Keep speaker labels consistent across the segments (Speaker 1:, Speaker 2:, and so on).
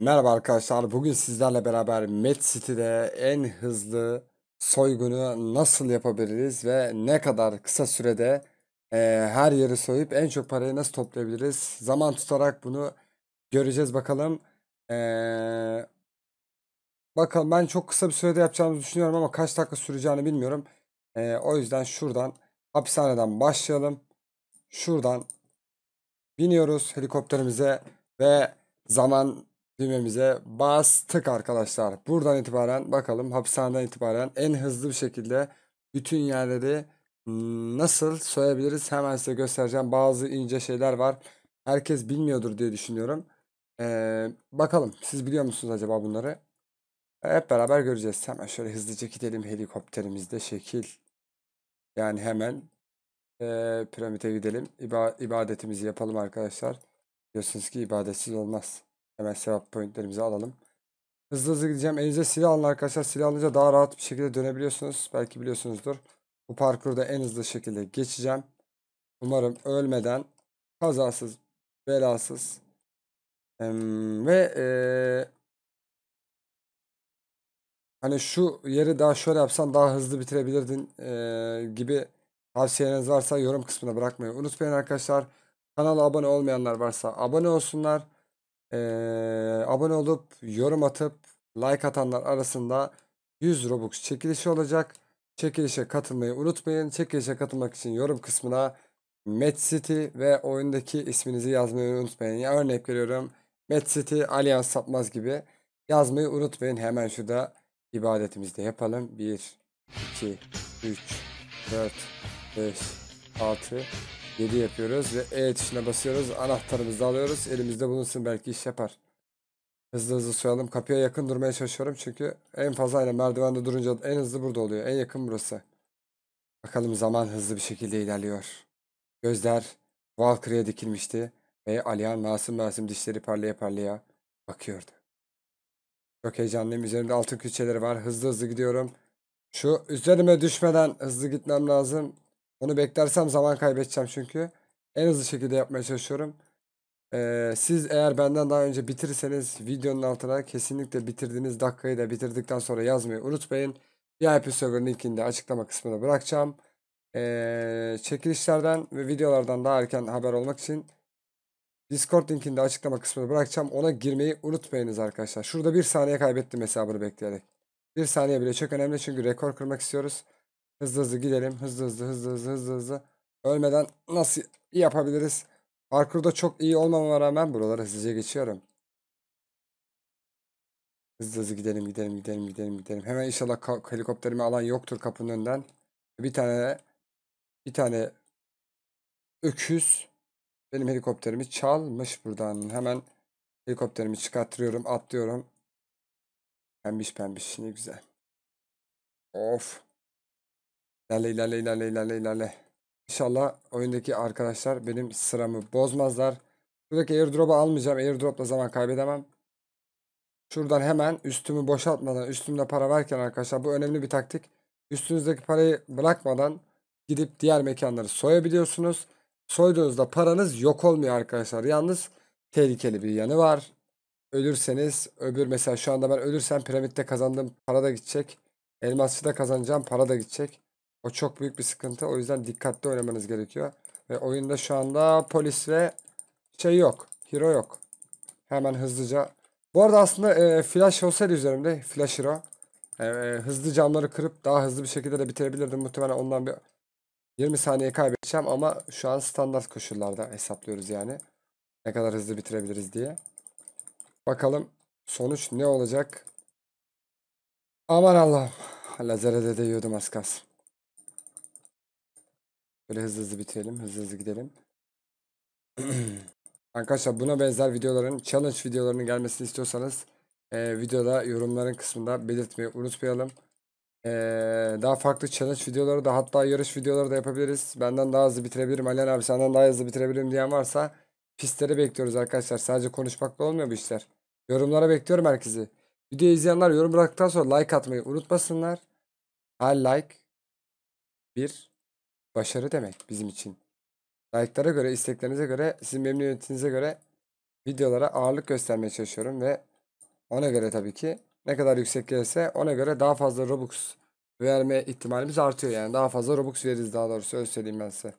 Speaker 1: Merhaba arkadaşlar. Bugün sizlerle beraber Med City'de en hızlı soygunu nasıl yapabiliriz ve ne kadar kısa sürede e, her yeri soyup en çok parayı nasıl toplayabiliriz? Zaman tutarak bunu göreceğiz bakalım. E, bakalım ben çok kısa bir sürede yapacağımızı düşünüyorum ama kaç dakika süreceğini bilmiyorum. E, o yüzden şuradan Hapishaneden başlayalım. Şuradan biniyoruz helikopterimize ve zaman düğmemize bastık arkadaşlar. Buradan itibaren bakalım hapishaneden itibaren en hızlı bir şekilde bütün yerleri nasıl soyabiliriz hemen size göstereceğim. Bazı ince şeyler var. Herkes bilmiyordur diye düşünüyorum. Ee, bakalım siz biliyor musunuz acaba bunları? Hep beraber göreceğiz. Hemen şöyle hızlıca gidelim helikopterimizde şekil. Yani hemen e, piramide gidelim. İba, ibadetimizi yapalım arkadaşlar. Biliyorsunuz ki ibadetsiz olmaz. Hemen sevap pointlerimizi alalım. Hızlı hızlı gideceğim. Elinize silah alın arkadaşlar. Silah alınca daha rahat bir şekilde dönebiliyorsunuz. Belki biliyorsunuzdur. Bu parkurda en hızlı şekilde geçeceğim. Umarım ölmeden kazasız, belasız ee, ve e, hani şu yeri daha şöyle yapsan daha hızlı bitirebilirdin e, gibi tavsiyeniz varsa yorum kısmına bırakmayı unutmayın arkadaşlar. Kanala abone olmayanlar varsa abone olsunlar. E, abone olup yorum atıp like atanlar arasında 100 Robux çekilişi olacak. Çekilişe katılmayı unutmayın. Çekilişe katılmak için yorum kısmına Met City ve oyundaki isminizi yazmayı unutmayın. Ya örnek veriyorum Met City, Allianz Satmaz gibi yazmayı unutmayın hemen şurada ibadetimizi de yapalım. 1, 2, 3, 4, 5, 6, 7 yapıyoruz ve E tuşuna basıyoruz. Anahtarımızı alıyoruz. Elimizde bulunsun belki iş yapar. Hızlı hızlı soyalım. Kapıya yakın durmaya çalışıyorum çünkü en fazla aynen merdivende durunca en hızlı burada oluyor. En yakın burası. Bakalım zaman hızlı bir şekilde ilerliyor. Gözler Valkyrie'ye dikilmişti ve Alihan masum masum dişleri parlaya parlaya bakıyordu. Çok heyecanlıyım. Üzerimde altın küçeleri var. Hızlı hızlı gidiyorum. Şu üzerime düşmeden hızlı gitmem lazım. Onu beklersem zaman kaybedeceğim çünkü. En hızlı şekilde yapmaya çalışıyorum. Ee, siz eğer benden daha önce bitirseniz videonun altına kesinlikle bitirdiğiniz dakikayı da bitirdikten sonra yazmayı unutmayın. VIP server linkini de açıklama kısmına bırakacağım. Ee, çekilişlerden ve videolardan daha erken haber olmak için Discord linkinde açıklama kısmını bırakacağım. Ona girmeyi unutmayınız arkadaşlar. Şurada bir saniye kaybettim hesabını bekleyerek. Bir saniye bile çok önemli çünkü rekor kırmak istiyoruz. Hızlı hızlı gidelim. Hızlı hızlı hızlı hızlı hızlı hızlı. Ölmeden nasıl yapabiliriz? Parkurda çok iyi olmama rağmen buraları hızlıca geçiyorum. Hızlı hızlı gidelim gidelim gidelim gidelim gidelim. Hemen inşallah helikopterimi alan yoktur kapının önünden. Bir tane bir tane öküz benim helikopterimi çalmış buradan. Hemen helikopterimi çıkartıyorum Atlıyorum. Pembiş pembiş. ne güzel. Of. lale lale lale lale lale İnşallah oyundaki arkadaşlar benim sıramı bozmazlar. Buradaki airdrop'u almayacağım. Airdrop'la zaman kaybedemem. Şuradan hemen üstümü boşaltmadan üstümde para varken arkadaşlar bu önemli bir taktik. Üstünüzdeki parayı bırakmadan gidip diğer mekanları soyabiliyorsunuz. Soyduğunuzda paranız yok olmuyor arkadaşlar. Yalnız tehlikeli bir yanı var. Ölürseniz öbür mesela şu anda ben ölürsem piramitte kazandığım para da gidecek. Elmasçıda kazanacağım para da gidecek. O çok büyük bir sıkıntı. O yüzden dikkatli oynamanız gerekiyor. Ve oyunda şu anda polis ve şey yok. Hero yok. Hemen hızlıca. Bu arada aslında e, flash olsaydı üzerimde flash hero. E, e, hızlı camları kırıp daha hızlı bir şekilde de bitirebilirdim. Muhtemelen ondan bir 20 saniye kaybettim yapacağım ama şu an standart koşullarda hesaplıyoruz yani. Ne kadar hızlı bitirebiliriz diye. Bakalım sonuç ne olacak? Aman Allah'ım. Lazerede de yiyordum az kalsın. Böyle hızlı hızlı bitirelim. Hızlı hızlı gidelim. Arkadaşlar buna benzer videoların challenge videolarının gelmesini istiyorsanız e, videoda yorumların kısmında belirtmeyi unutmayalım. Ee, daha farklı challenge videoları da hatta yarış videoları da yapabiliriz. Benden daha hızlı bitirebilirim. Alen abi senden daha hızlı bitirebilirim diyen varsa pistleri bekliyoruz arkadaşlar. Sadece konuşmakla olmuyor bu işler. Yorumlara bekliyorum herkesi. Videoyu izleyenler yorum bıraktıktan sonra like atmayı unutmasınlar. Her like bir başarı demek bizim için. Like'lara göre, isteklerinize göre, sizin memnuniyetinize göre videolara ağırlık göstermeye çalışıyorum ve ona göre tabii ki ne kadar yüksek gelirse ona göre daha fazla Robux verme ihtimalimiz artıyor yani. Daha fazla Robux veririz daha doğrusu öyle söyleyeyim ben size.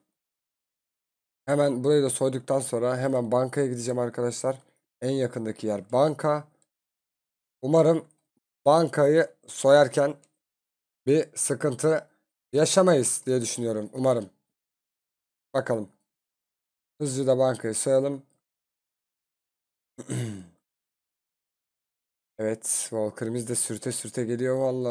Speaker 1: Hemen burayı da soyduktan sonra hemen bankaya gideceğim arkadaşlar. En yakındaki yer banka. Umarım bankayı soyarken bir sıkıntı yaşamayız diye düşünüyorum. Umarım. Bakalım. Hızlıca da bankayı soyalım. Evet Walker'ımız da sürte sürte geliyor valla.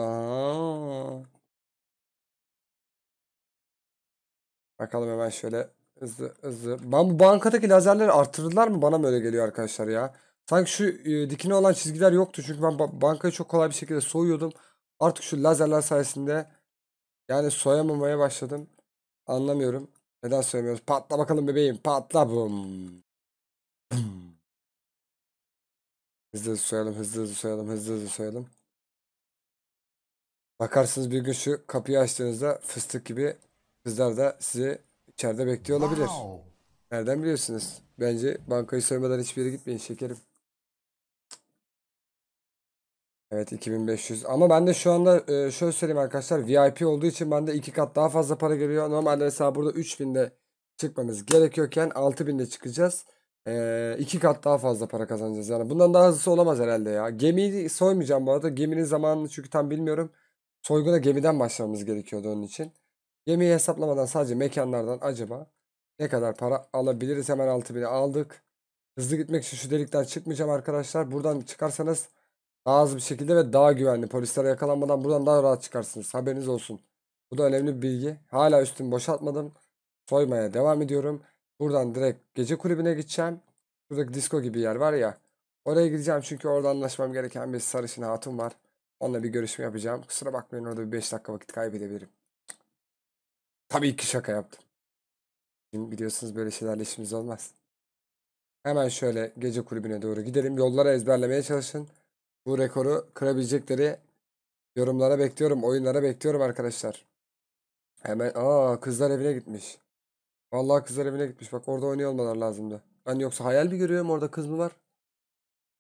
Speaker 1: Bakalım hemen şöyle hızlı hızlı. Ben bu bankadaki lazerleri arttırdılar mı? Bana mı öyle geliyor arkadaşlar ya? Sanki şu e, dikine olan çizgiler yoktu. Çünkü ben ba bankayı çok kolay bir şekilde soyuyordum. Artık şu lazerler sayesinde yani soyamamaya başladım. Anlamıyorum. Neden soyamıyoruz? Patla bakalım bebeğim. Patla. Bum. Bum. Hızlı hızlı soyalım, hızlı hızlı soyalım, hızlı hızlı soyalım. Bakarsınız bir gün şu kapıyı açtığınızda fıstık gibi kızlar da sizi içeride bekliyor olabilir. Wow. Nereden biliyorsunuz? Bence bankayı soymadan hiçbir yere gitmeyin şekerim. Evet 2500 ama ben de şu anda e, şöyle söyleyeyim arkadaşlar VIP olduğu için bende iki kat daha fazla para geliyor. Normalde mesela burada 3000'de çıkmamız gerekiyorken 6000'de çıkacağız. Ee, iki kat daha fazla para kazanacağız. Yani bundan daha hızlısı olamaz herhalde ya. Gemiyi soymayacağım bu arada. Geminin zamanını çünkü tam bilmiyorum. Soyguna gemiden başlamamız gerekiyordu onun için. Gemiyi hesaplamadan sadece mekanlardan acaba ne kadar para alabiliriz? Hemen 6000'i aldık. Hızlı gitmek için şu delikten çıkmayacağım arkadaşlar. Buradan çıkarsanız daha hızlı bir şekilde ve daha güvenli. Polislere yakalanmadan buradan daha rahat çıkarsınız. Haberiniz olsun. Bu da önemli bir bilgi. Hala üstümü boşaltmadım. Soymaya devam ediyorum. Buradan direkt gece kulübüne gideceğim. Şuradaki disco gibi yer var ya. Oraya gideceğim çünkü orada anlaşmam gereken bir sarışın hatun var. Onunla bir görüşme yapacağım. Kusura bakmayın orada bir 5 dakika vakit kaybedebilirim. Tabii ki şaka yaptım. Şimdi biliyorsunuz böyle şeylerle işimiz olmaz. Hemen şöyle gece kulübüne doğru gidelim. Yollara ezberlemeye çalışın. Bu rekoru kırabilecekleri yorumlara bekliyorum. Oyunlara bekliyorum arkadaşlar. Hemen aa kızlar evine gitmiş. Vallahi kızlar evine gitmiş. Bak orada oynuyor olmalar lazımdı. Ben yoksa hayal mi görüyorum orada kız mı var?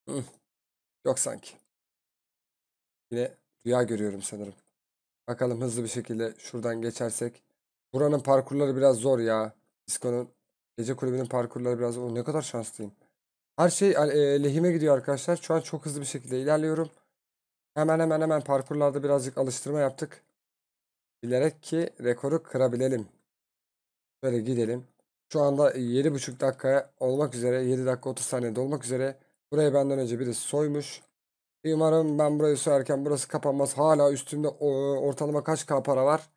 Speaker 1: Hı. Yok sanki. Yine rüya görüyorum sanırım. Bakalım hızlı bir şekilde şuradan geçersek. Buranın parkurları biraz zor ya. Disko'nun gece kulübünün parkurları biraz o Ne kadar şanslıyım. Her şey e, lehime gidiyor arkadaşlar. Şu an çok hızlı bir şekilde ilerliyorum. Hemen hemen hemen parkurlarda birazcık alıştırma yaptık. Bilerek ki rekoru kırabilelim. Böyle gidelim. Şu anda 7,5 e, dakika olmak üzere 7 dakika 30 saniyede olmak üzere. Burayı benden önce biri soymuş. Umarım ben burayı soyarken burası kapanmaz. Hala üstümde ortalama kaç K para var?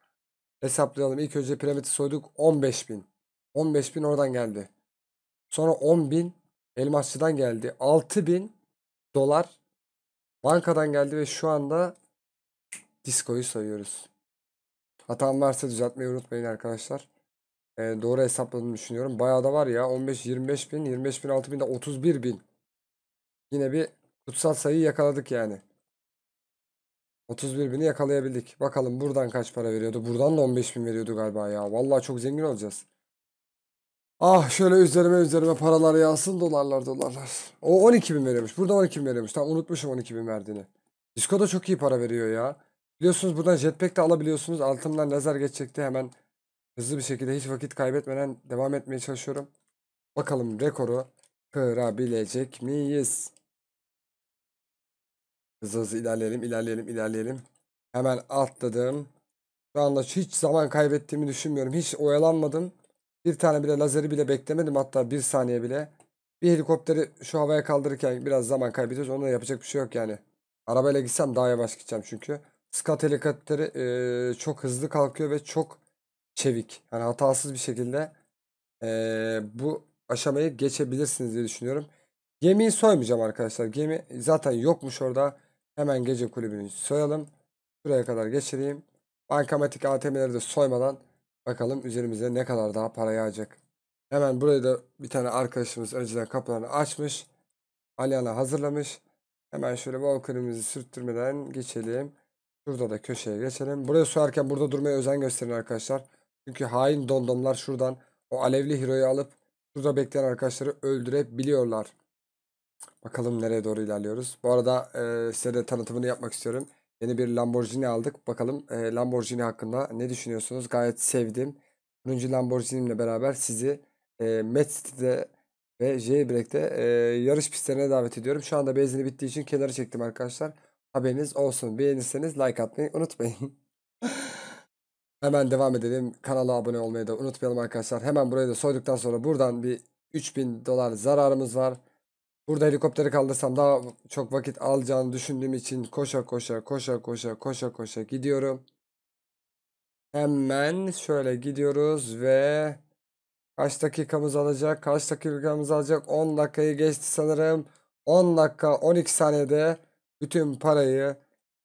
Speaker 1: Hesaplayalım. İlk önce piramidi soyduk. 15 bin. 15 bin oradan geldi. Sonra 10 bin elmasçıdan geldi. 6 bin dolar bankadan geldi ve şu anda diskoyu soyuyoruz. Hatam varsa düzeltmeyi unutmayın arkadaşlar e, doğru hesapladığını düşünüyorum. Bayağı da var ya 15-25 bin, 25 bin, 6 bin de 31 bin. Yine bir kutsal sayı yakaladık yani. 31 bini yakalayabildik. Bakalım buradan kaç para veriyordu. Buradan da 15 bin veriyordu galiba ya. Vallahi çok zengin olacağız. Ah şöyle üzerime üzerime paralar yağsın dolarlar dolarlar. O 12 bin veriyormuş. Burada 12 bin veriyormuş. Tam unutmuşum 12 bin verdiğini. Disco da çok iyi para veriyor ya. Biliyorsunuz buradan jetpack de alabiliyorsunuz. Altımdan lazer geçecekti hemen Hızlı bir şekilde hiç vakit kaybetmeden devam etmeye çalışıyorum. Bakalım rekoru kırabilecek miyiz? Hızlı hızlı ilerleyelim, ilerleyelim, ilerleyelim. Hemen atladım. Şu anda hiç zaman kaybettiğimi düşünmüyorum. Hiç oyalanmadım. Bir tane bile lazeri bile beklemedim. Hatta bir saniye bile. Bir helikopteri şu havaya kaldırırken biraz zaman kaybediyoruz. Onda yapacak bir şey yok yani. Arabayla gitsem daha yavaş gideceğim çünkü. Skat helikopteri e, çok hızlı kalkıyor ve çok çevik. Yani hatasız bir şekilde ee, bu aşamayı geçebilirsiniz diye düşünüyorum. Gemiyi soymayacağım arkadaşlar. Gemi zaten yokmuş orada. Hemen gece kulübünü soyalım. Buraya kadar geçireyim. Bankamatik ATM'leri de soymadan bakalım üzerimize ne kadar daha para yağacak. Hemen burayı da bir tane arkadaşımız önceden kapılarını açmış. Aliana hazırlamış. Hemen şöyle Walker'ımızı sürttürmeden geçelim. Şurada da köşeye geçelim. Buraya soyarken burada durmaya özen gösterin arkadaşlar. Çünkü hain dondomlar şuradan o alevli hero'yu alıp şurada bekleyen arkadaşları öldürebiliyorlar. Bakalım nereye doğru ilerliyoruz. Bu arada e, size de tanıtımını yapmak istiyorum. Yeni bir Lamborghini aldık. Bakalım e, Lamborghini hakkında ne düşünüyorsunuz? Gayet sevdim. Turuncu Lamborghini'mle beraber sizi e, Met City'de ve Jailbreak'te e, yarış pistlerine davet ediyorum. Şu anda benzini bittiği için kenara çektim arkadaşlar. Haberiniz olsun. Beğenirseniz like atmayı unutmayın. Hemen devam edelim. Kanala abone olmayı da unutmayalım arkadaşlar. Hemen burayı da soyduktan sonra buradan bir 3000 dolar zararımız var. Burada helikopteri kaldırsam daha çok vakit alacağını düşündüğüm için koşa koşa koşa koşa koşa koşa gidiyorum. Hemen şöyle gidiyoruz ve kaç dakikamız alacak? Kaç dakikamız alacak? 10 dakikayı geçti sanırım. 10 dakika 12 saniyede bütün parayı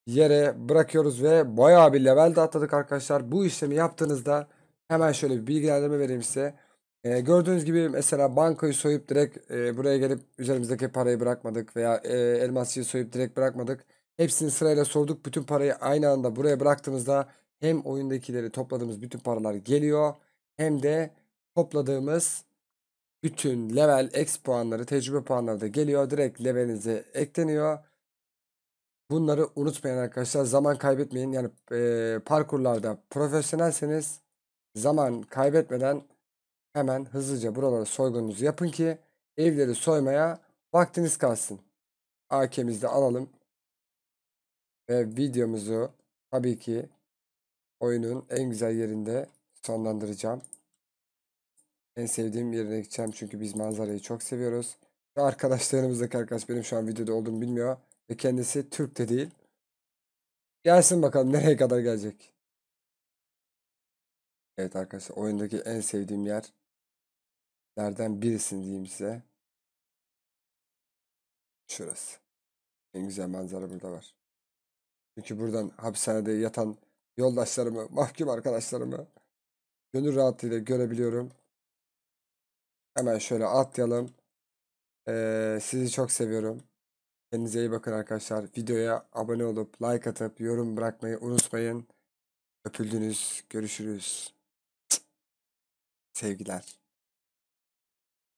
Speaker 1: yere bırakıyoruz ve bayağı bir level de atladık arkadaşlar. Bu işlemi yaptığınızda hemen şöyle bir bilgilendirme vereyim size. Ee, gördüğünüz gibi mesela bankayı soyup direkt e, buraya gelip üzerimizdeki parayı bırakmadık veya e, elmasçıyı soyup direkt bırakmadık. Hepsini sırayla sorduk. Bütün parayı aynı anda buraya bıraktığımızda hem oyundakileri topladığımız bütün paralar geliyor hem de topladığımız bütün level, X puanları, tecrübe puanları da geliyor. Direkt levelinize ekleniyor. Bunları unutmayın arkadaşlar. Zaman kaybetmeyin. Yani e, parkurlarda profesyonelseniz zaman kaybetmeden hemen hızlıca buralara soygununuzu yapın ki evleri soymaya vaktiniz kalsın. AK'mizi de alalım. Ve videomuzu tabii ki oyunun en güzel yerinde sonlandıracağım. En sevdiğim yerine gideceğim çünkü biz manzarayı çok seviyoruz. Arkadaşlarımızdaki arkadaş benim şu an videoda olduğumu bilmiyor. Ve kendisi Türk de değil. Gelsin bakalım nereye kadar gelecek. Evet arkadaşlar oyundaki en sevdiğim yer nereden birisini diyeyim size. Şurası. En güzel manzara burada var. Çünkü buradan hapishanede yatan yoldaşlarımı, mahkum arkadaşlarımı gönül rahatlığıyla görebiliyorum. Hemen şöyle atlayalım. Ee, sizi çok seviyorum. Kendinize iyi bakın arkadaşlar. Videoya abone olup like atıp yorum bırakmayı unutmayın. Öpüldünüz. Görüşürüz. Sevgiler.